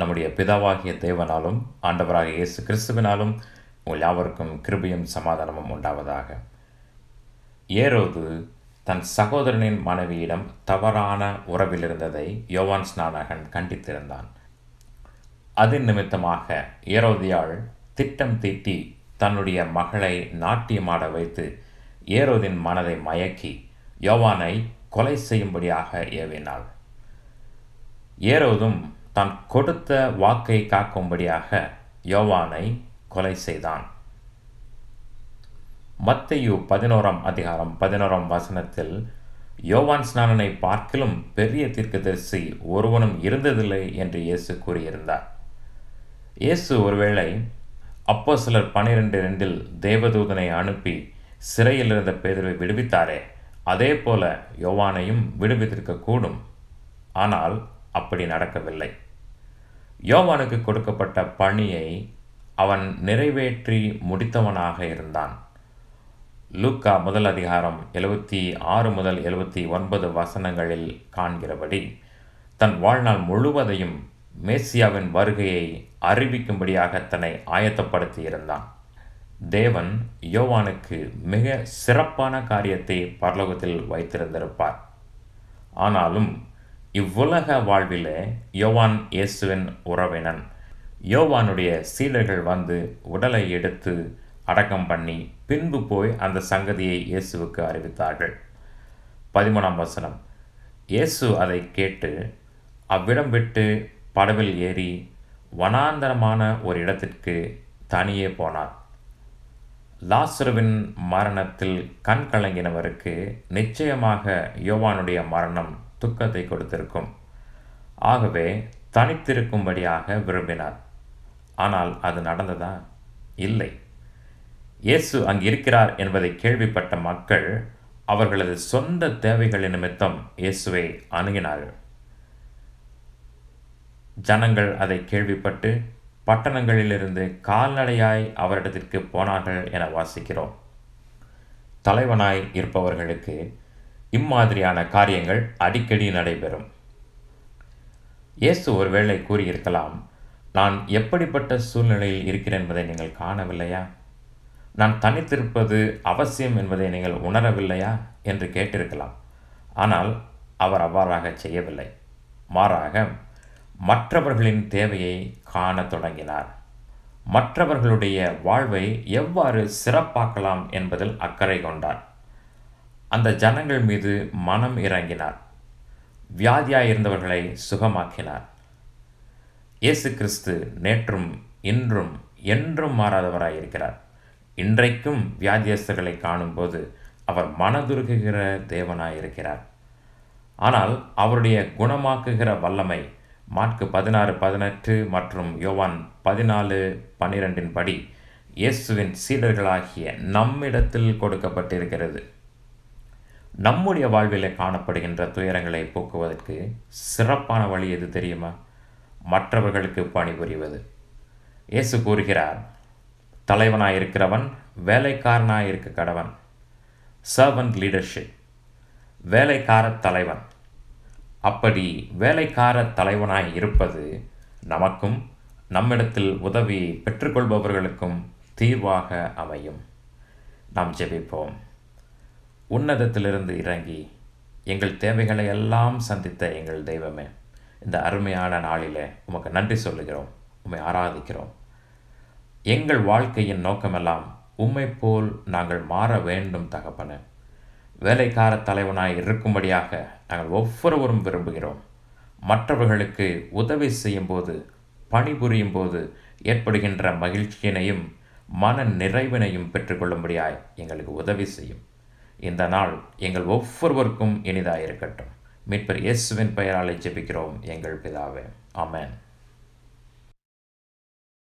நம்முடைய பிதாவாகிய தேவனாலும் ஆண்டவராக இயேசு கிறிஸ்துவினாலும் உங்கள் யாவருக்கும் கிருபையும் சமாதானமும் உண்டாவதாக ஏரோது தன் சகோதரனின் மனைவியிடம் தவறான உறவில் இருந்ததை யோவான் ஸ்நானகன் கண்டித்திருந்தான் அது நிமித்தமாக ஏரோதியாள் திட்டம் தீட்டி தன்னுடைய மகளை நாட்டியமாட வைத்து ஏரோதின் மனதை மயக்கி யோவானை கொலை செய்யும்படியாக ஏவினாள் ஏரோதும் தான் கொடுத்த வாக்கை காக்கும்படியாக யோவானை கொலை செய்தான் மத்தையு பதினோராம் அதிகாரம் பதினோராம் வசனத்தில் யோவான் ஸ்நானனை பார்க்கிலும் பெரிய தீர்க்கதரிசி ஒருவனும் இருந்ததில்லை என்று இயேசு கூறியிருந்தார் இயேசு ஒருவேளை அப்போ சிலர் பனிரெண்டு ரெண்டில் தேவதூதனை அனுப்பி சிறையில் இருந்த பேதவை விடுவித்தாரே அதே போல யோவானையும் விடுவித்திருக்கக்கூடும் ஆனால் அப்படி நடக்கவில்லை யோவானுக்கு கொடுக்கப்பட்ட பணியை அவன் நிறைவேற்றி முடித்தவனாக இருந்தான் லூக்கா முதல் அதிகாரம் எழுபத்தி ஆறு முதல் எழுபத்தி ஒன்பது வசனங்களில் காண்கிறபடி தன் வாழ்நாள் முழுவதையும் மேசியாவின் வருகையை அறிவிக்கும்படியாக தன்னை ஆயத்தப்படுத்தி இருந்தான் தேவன் யோவானுக்கு மிக சிறப்பான காரியத்தை பரலோகத்தில் வைத்திருந்திருப்பார் ஆனாலும் இவ்வுலக வாழ்வில் யோவான் இயேசுவின் உறவினன் யோவானுடைய சீடர்கள் வந்து உடலை எடுத்து அடக்கம் பண்ணி பின்பு போய் அந்த சங்கதியை இயேசுவுக்கு அறிவித்தார்கள் பதிமூணாம் வசனம் இயேசு அதை கேட்டு அவ்விடம் விட்டு படவில் ஏறி வனாந்தரமான ஒரு இடத்திற்கு தனியே போனார் லாசுருவின் மரணத்தில் கண் கலங்கினவருக்கு நிச்சயமாக யோவானுடைய மரணம் துக்கத்தை கொடுத்திருக்கும் ஆகவே தனித்திருக்கும்படியாக விரும்பினார் ஆனால் அது நடந்ததா இல்லை இயேசு அங்கு இருக்கிறார் என்பதை கேள்விப்பட்ட மக்கள் அவர்களது சொந்த தேவைகளின் நிமித்தம் இயேசுவை அணுகினார்கள் ஜனங்கள் அதை கேள்விப்பட்டு பட்டணங்களிலிருந்து கால்நடையாய் அவரிடத்திற்கு போனார்கள் என வாசிக்கிறோம் தலைவனாய் இருப்பவர்களுக்கு இம்மாதிரியான காரியங்கள் அடிக்கடி நடைபெறும் இயேசு ஒருவேளை கூறியிருக்கலாம் நான் எப்படிப்பட்ட சூழ்நிலையில் இருக்கிறேன் என்பதை நீங்கள் காணவில்லையா நான் தனித்திருப்பது அவசியம் என்பதை நீங்கள் உணரவில்லையா என்று கேட்டிருக்கலாம் ஆனால் அவர் அவ்வாறாக செய்யவில்லை மாறாக மற்றவர்களின் தேவையை காணத் தொடங்கினார் மற்றவர்களுடைய வாழ்வை எவ்வாறு சிறப்பாக்கலாம் என்பதில் அக்கறை கொண்டார் அந்த ஜனங்கள் மீது மனம் இறங்கினார் வியாதியாக இருந்தவர்களை சுகமாக்கினார் இயேசு கிறிஸ்து நேற்றும் இன்றும் என்றும் மாறாதவராக இருக்கிறார் இன்றைக்கும் வியாதியஸ்தர்களை காணும்போது அவர் மனதுருகுகிற தேவனாயிருக்கிறார் ஆனால் அவருடைய குணமாக்குகிற வல்லமை மார்க்கு பதினாறு பதினெட்டு மற்றும் யோவான் பதினாலு பன்னிரெண்டின் படி இயேசுவின் சீடர்களாகிய நம்மிடத்தில் கொடுக்கப்பட்டிருக்கிறது நம்முடைய வாழ்வில் காணப்படுகின்ற துயரங்களை போக்குவதற்கு சிறப்பான வழி எது தெரியுமா மற்றவர்களுக்கு பணிபுரிவது இயேசு கூறுகிறார் தலைவனாக இருக்கிறவன் வேலைக்காரனாக இருக்க கடவன் சர்வன்ட் லீடர்ஷிப் வேலைக்கார தலைவன் அப்படி வேலைக்கார தலைவனாய் இருப்பது நமக்கும் நம்மிடத்தில் உதவி பெற்றுக்கொள்பவர்களுக்கும் தீர்வாக அமையும் நாம் ஜெபிப்போம் உன்னதத்திலிருந்து இறங்கி எங்கள் தேவைகளை எல்லாம் சந்தித்த எங்கள் தெய்வமே இந்த அருமையான நாளில் உமக்கு நன்றி சொல்லுகிறோம் உம்மை ஆராதிக்கிறோம் எங்கள் வாழ்க்கையின் நோக்கமெல்லாம் உம்மை போல் நாங்கள் மாற வேண்டும் தகப்பன வேலைக்கார தலைவனாய் இருக்கும்படியாக நாங்கள் ஒவ்வொருவரும் விரும்புகிறோம் மற்றவர்களுக்கு உதவி செய்யும்போது பணிபுரியும் போது ஏற்படுகின்ற மகிழ்ச்சியினையும் மன நிறைவினையும் பெற்றுக்கொள்ளும்படியாய் எங்களுக்கு உதவி செய்யும் இந்த நாள் எங்கள் ஒவ்வொருவருக்கும் இனிதாக இருக்கட்டும் மீட்பர் இயேசுவின் பெயராலே ஜெபிக்கிறோம் எங்கள் பிதாவே ஆமேன்